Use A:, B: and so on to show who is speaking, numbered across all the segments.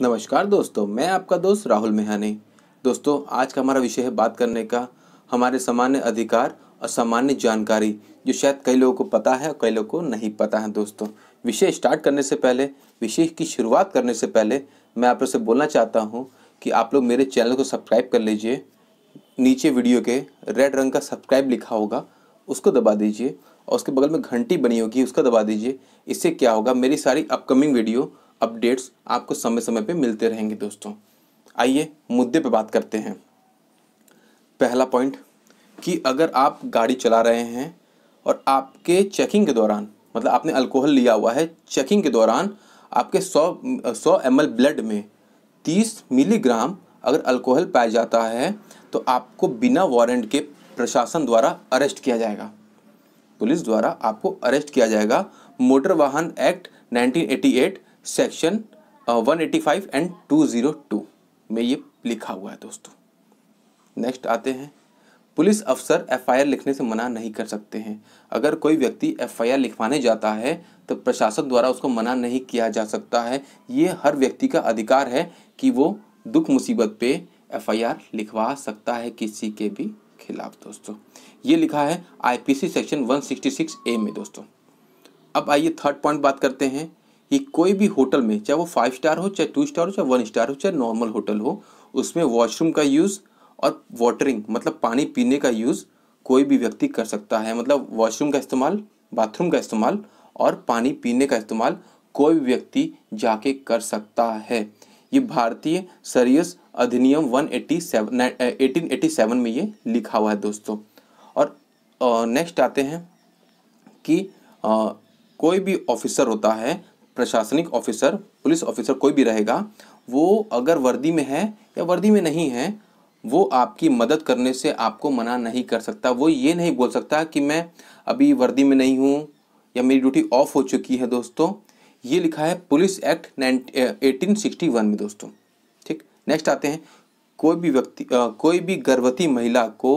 A: नमस्कार दोस्तों मैं आपका दोस्त राहुल मेहानी दोस्तों आज का हमारा विषय है बात करने का हमारे सामान्य अधिकार और सामान्य जानकारी जो शायद कई लोगों को पता है और कई लोगों को नहीं पता है दोस्तों विषय स्टार्ट करने से पहले विषय की शुरुआत करने से पहले मैं आप लोग से बोलना चाहता हूँ कि आप लोग मेरे चैनल को सब्सक्राइब कर लीजिए नीचे वीडियो के रेड रंग का सब्सक्राइब लिखा होगा उसको दबा दीजिए और उसके बगल में घंटी बनी होगी उसका दबा दीजिए इससे क्या होगा मेरी सारी अपकमिंग वीडियो अपडेट्स आपको समय समय पे मिलते रहेंगे दोस्तों आइए मुद्दे पे बात करते हैं पहला पॉइंट कि अगर आप गाड़ी चला रहे हैं और आपके चेकिंग के दौरान मतलब आपने अल्कोहल लिया हुआ है चेकिंग के दौरान आपके 100 सौ एम ब्लड में 30 मिलीग्राम अगर अल्कोहल पाया जाता है तो आपको बिना वारंट के प्रशासन द्वारा अरेस्ट किया जाएगा पुलिस द्वारा आपको अरेस्ट किया जाएगा मोटर वाहन act 1988 section one eighty five and two zero two में ये लिखा हुआ है दोस्तों नेक्स्ट आते हैं पुलिस अफसर एफआईआर लिखने से मना नहीं कर सकते हैं अगर कोई व्यक्ति एफआईआर लिखवाने जाता है तो प्रशासन द्वारा उसको मना नहीं किया जा सकता है ये हर व्यक्ति का अधिकार है कि वो दुख मुसीबत पे एफआईआर लिखवा सकता है किसी के भी खिलाफ दोस्तों ये लिखा है आईपीसी सेक्शन 166 ए में दोस्तों अब आइए थर्ड पॉइंट बात करते हैं कि कोई भी होटल में चाहे वो फाइव स्टार हो चाहे टू स्टार हो चाहे वन स्टार हो चाहे नॉर्मल होटल हो उसमें वॉशरूम का यूज़ और वाटरिंग मतलब पानी पीने का यूज़ कोई भी व्यक्ति कर सकता है मतलब वॉशरूम का इस्तेमाल बाथरूम का इस्तेमाल और पानी पीने का इस्तेमाल कोई भी व्यक्ति जाके कर सकता है ये भारतीय सरियस अधिनियम 187 1887 में ये लिखा हुआ है दोस्तों और नेक्स्ट आते हैं कि आ, कोई भी ऑफिसर होता है प्रशासनिक ऑफिसर पुलिस ऑफिसर कोई भी रहेगा वो अगर वर्दी में है या वर्दी में नहीं है वो आपकी मदद करने से आपको मना नहीं कर सकता वो ये नहीं बोल सकता कि मैं अभी वर्दी में नहीं हूँ या मेरी ड्यूटी ऑफ हो चुकी है दोस्तों ये लिखा है police act nine sixty one में दोस्तों ठीक नेक्स्ट आते हैं कोई भी व्यक्ति कोई भी गर्भवती महिला को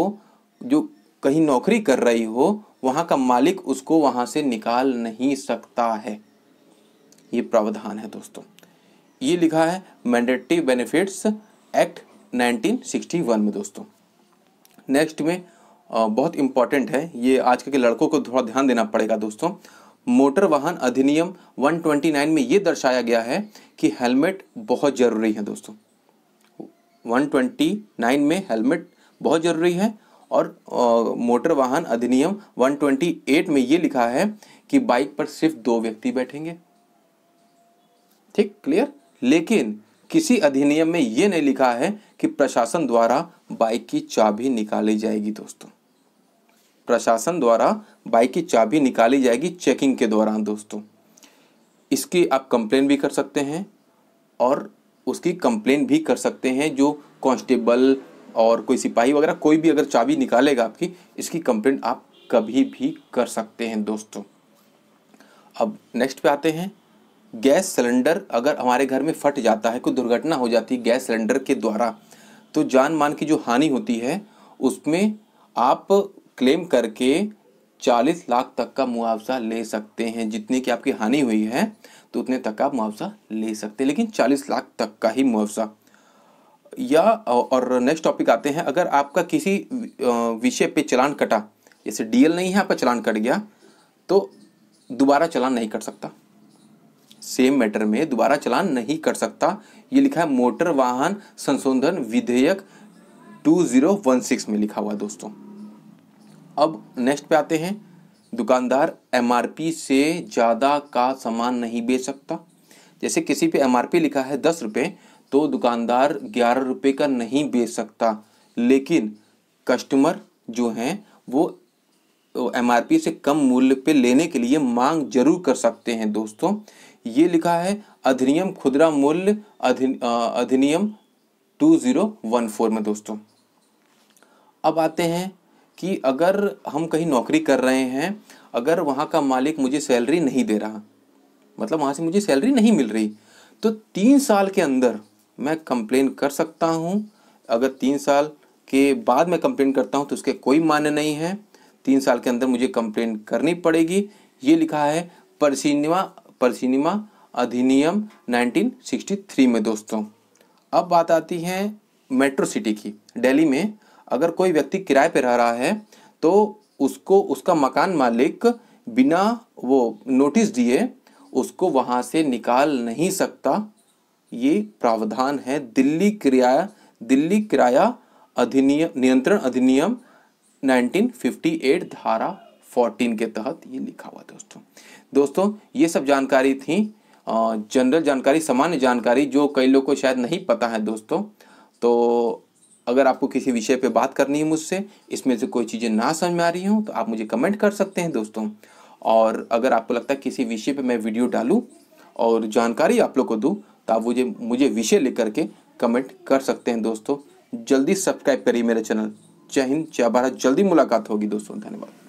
A: जो कहीं नौकरी कर रही हो वहाँ का मालिक उसको वहाँ से निकाल नहीं सकता है ये प्रावधान है दोस्तों ये लिखा है मैंडेटरी बेनिफिट्स एक्ट 1961 में दोस्तों नेक्स्ट में बहुत इंपॉर्टेंट है ये आज के लड़कों को थोड़ा ध्यान देना पड़ेगा दोस्तों मोटर वाहन अधिनियम 129 में ये दर्शाया गया है कि हेलमेट बहुत ज़रूरी है दोस्तों 129 में हेलमेट बहुत ज़रूरी है और आ, मोटर वाहन अधिनियम 128 में ये लिखा है कि बाइक पर सिर्फ दो व्यक्ति बैठेंगे ठीक क्लियर लेकिन किसी अधिनियम में ये नहीं लिखा है कि प्रशासन द्वारा बाइक की चाबी निकाली जाएगी दोस्तों प्रशासन द्वारा बाइक की चाबी निकाली जाएगी चेकिंग के दौरान दोस्तों इसकी आप कंप्लेन भी कर सकते हैं और उसकी कंप्लेन भी कर सकते हैं जो कांस्टेबल और कोई सिपाही वगैरह कोई भी अगर चाबी निकालेगा आपकी इसकी कंप्लेन आप कभी भी कर सकते हैं दोस्तों अब नेक्स्ट पे आते हैं गैस सिलेंडर अगर हमारे घर में फट जाता है कोई दुर्घटना हो जाती है गैस सिलेंडर के द्वारा तो जान मान की जो हानि होती है उसमें आप क्लेम करके 40 लाख तक का मुआवजा ले सकते हैं जितने की आपकी हानि हुई है तो उतने तक का मुआवजा ले सकते हैं लेकिन 40 लाख तक का ही मुआवजा या और नेक्स्ट टॉपिक आते हैं अगर आपका किसी विषय पे चलान कटा जैसे डीएल नहीं है आपका चलान कट गया तो दोबारा चलान नहीं कट सकता सेम मैटर में दोबारा चलान नहीं कर सकता ये लिखा है मोटर वाहन संशोधन विधेयक 2016 में लिखा हुआ दोस्तों अब नेक्स्ट पे आते हैं दुकानदार एम से ज़्यादा का सामान नहीं बेच सकता जैसे किसी पे एम लिखा है दस रुपये तो दुकानदार ग्यारह रुपये का नहीं बेच सकता लेकिन कस्टमर जो हैं वो एम आर से कम मूल्य पे लेने के लिए मांग जरूर कर सकते हैं दोस्तों ये लिखा है अधिनियम खुदरा मूल्य अधिनियम 2014 में दोस्तों अब आते हैं कि अगर हम कहीं नौकरी कर रहे हैं अगर वहाँ का मालिक मुझे सैलरी नहीं दे रहा मतलब वहाँ से मुझे सैलरी नहीं मिल रही तो तीन साल के अंदर मैं कंप्लेन कर सकता हूँ अगर तीन साल के बाद मैं कंप्लेन करता हूँ तो उसके कोई मान्य नहीं है तीन साल के अंदर मुझे कंप्लेन करनी पड़ेगी ये लिखा है परसीनिवा पर सिनेमा अधिनियम 1963 में दोस्तों अब बात आती है मेट्रो सिटी की दिल्ली में अगर कोई व्यक्ति किराए पर रह रहा है तो उसको उसका मकान मालिक बिना वो नोटिस दिए उसको वहाँ से निकाल नहीं सकता ये प्रावधान है दिल्ली किराया दिल्ली किराया अधिनियम नियंत्रण अधिनियम 1958 धारा 14 के तहत ये लिखा हुआ दोस्तों दोस्तों ये सब जानकारी थी जनरल जानकारी सामान्य जानकारी जो कई लोग को शायद नहीं पता है दोस्तों तो अगर आपको किसी विषय पे बात करनी है मुझसे इसमें से कोई चीज़ें ना समझ में आ रही हो तो आप मुझे कमेंट कर सकते हैं दोस्तों और अगर आपको लगता है किसी विषय पे मैं वीडियो डालूं और जानकारी आप लोग को दूँ तो आप मुझे मुझे विषय लेकर के कमेंट कर सकते हैं दोस्तों जल्दी सब्सक्राइब करिए मेरा चैनल जय हिंद जय भारत जल्दी मुलाकात होगी दोस्तों धन्यवाद